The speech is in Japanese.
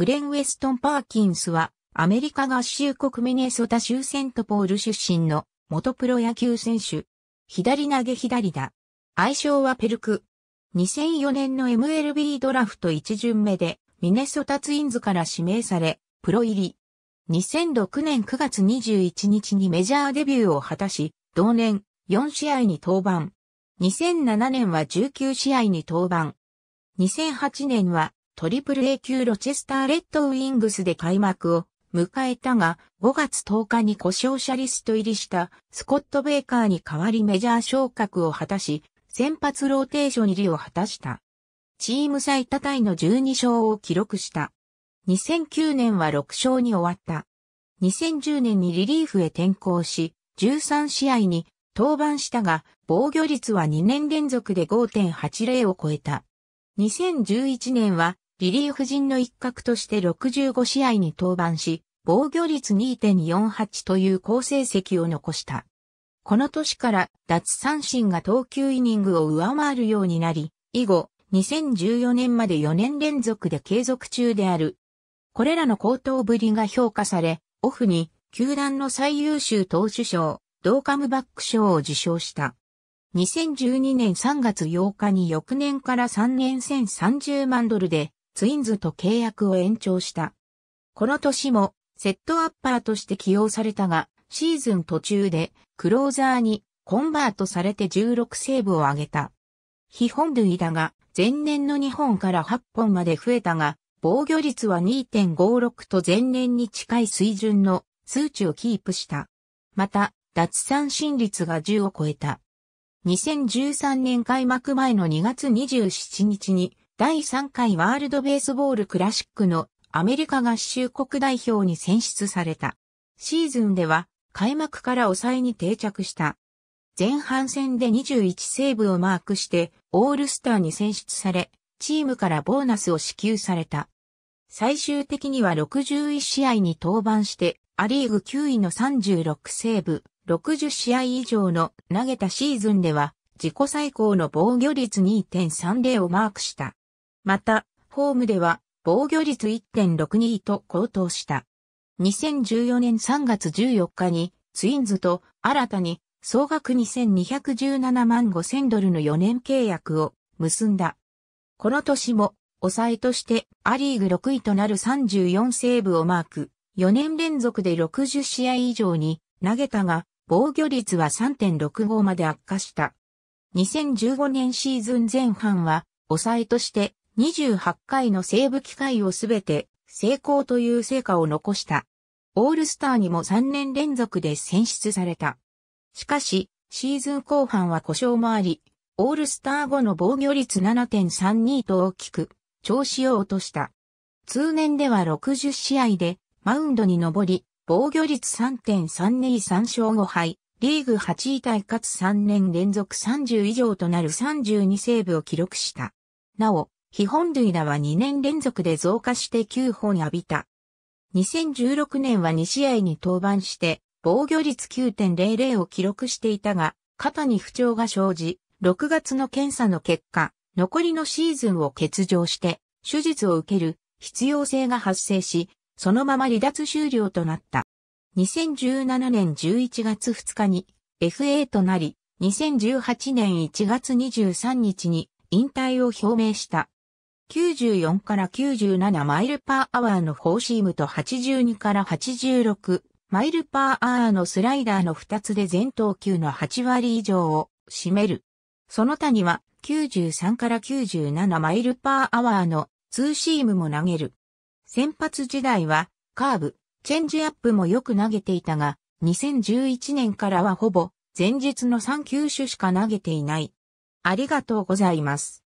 グレン・ウェストン・パーキンスは、アメリカ合衆国ミネソタ州セントポール出身の元プロ野球選手。左投げ左だ。愛称はペルク。2004年の MLB ドラフト1巡目でミネソタツインズから指名され、プロ入り。2006年9月21日にメジャーデビューを果たし、同年4試合に登板。2007年は19試合に登板。2008年はトリプル A 級ロチェスターレッドウィングスで開幕を迎えたが、5月10日に故障者リスト入りしたスコット・ベイカーに代わりメジャー昇格を果たし、先発ローテーション入りを果たした。チーム最多タイの12勝を記録した。2009年は6勝に終わった。2010年にリリーフへ転向し、13試合に登板したが、防御率は2年連続で5.80を超えた。2011年はリリーフ陣の一角として65試合に登板し、防御率2.48という好成績を残した。この年から脱三振が投球イニングを上回るようになり、以後、2014年まで4年連続で継続中である。これらの高騰ぶりが評価され、オフに球団の最優秀投手賞、同カムバック賞を受賞した。2012年3月8日に翌年から3年1030万ドルでツインズと契約を延長した。この年も、セットアッパーとして起用されたが、シーズン途中で、クローザーにコンバートされて16セーブを挙げた。非本塁だが、前年の2本から8本まで増えたが、防御率は2.56と前年に近い水準の数値をキープした。また、脱三振率が10を超えた。2013年開幕前の2月27日に第3回ワールドベースボールクラシックのアメリカ合衆国代表に選出された。シーズンでは開幕から抑えに定着した。前半戦で21セーブをマークしてオールスターに選出され、チームからボーナスを支給された。最終的には61試合に登板して、アリーグ9位の36セーブ、60試合以上の投げたシーズンでは、自己最高の防御率2.30をマークした。また、ホームでは防御率1.62と高騰した。2014年3月14日にツインズと新たに総額2217万5000ドルの4年契約を結んだ。この年も抑えとしてアリーグ6位となる34セーブをマーク、4年連続で60試合以上に投げたが、防御率は3.65まで悪化した。2015年シーズン前半は抑えとして28回の西ブ機会をすべて成功という成果を残した。オールスターにも3年連続で選出された。しかし、シーズン後半は故障もあり、オールスター後の防御率7.32と大きく、調子を落とした。通年では60試合で、マウンドに上り、防御率3.323勝5敗、リーグ8位対かつ3年連続30以上となる32セーブを記録した。なお、基本類らは2年連続で増加して9本浴びた。2016年は2試合に登板して、防御率9.00を記録していたが、肩に不調が生じ、6月の検査の結果、残りのシーズンを欠場して、手術を受ける必要性が発生し、そのまま離脱終了となった。2017年11月2日に FA となり、2018年1月23日に引退を表明した。94から97マイルパーアワーのフォーシームと82から86マイルパーアワーのスライダーの2つで全投球の8割以上を占める。その他には93から97マイルパーアワーのツーシームも投げる。先発時代はカーブ、チェンジアップもよく投げていたが、2011年からはほぼ前日の3球種しか投げていない。ありがとうございます。